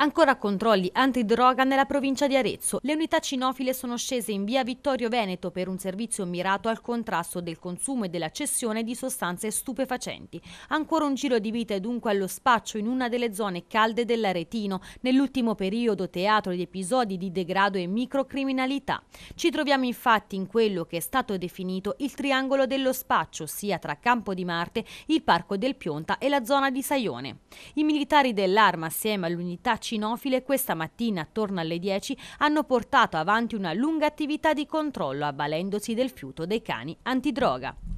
Ancora controlli antidroga nella provincia di Arezzo. Le unità cinofile sono scese in via Vittorio Veneto per un servizio mirato al contrasto del consumo e della cessione di sostanze stupefacenti. Ancora un giro di vita e dunque allo spaccio in una delle zone calde dell'Aretino, nell'ultimo periodo teatro di episodi di degrado e microcriminalità. Ci troviamo infatti in quello che è stato definito il triangolo dello spaccio, sia tra Campo di Marte, il Parco del Pionta e la zona di Saione. I militari dell'Arma assieme all'unità cinofile cinofile questa mattina attorno alle 10 hanno portato avanti una lunga attività di controllo avvalendosi del fiuto dei cani antidroga.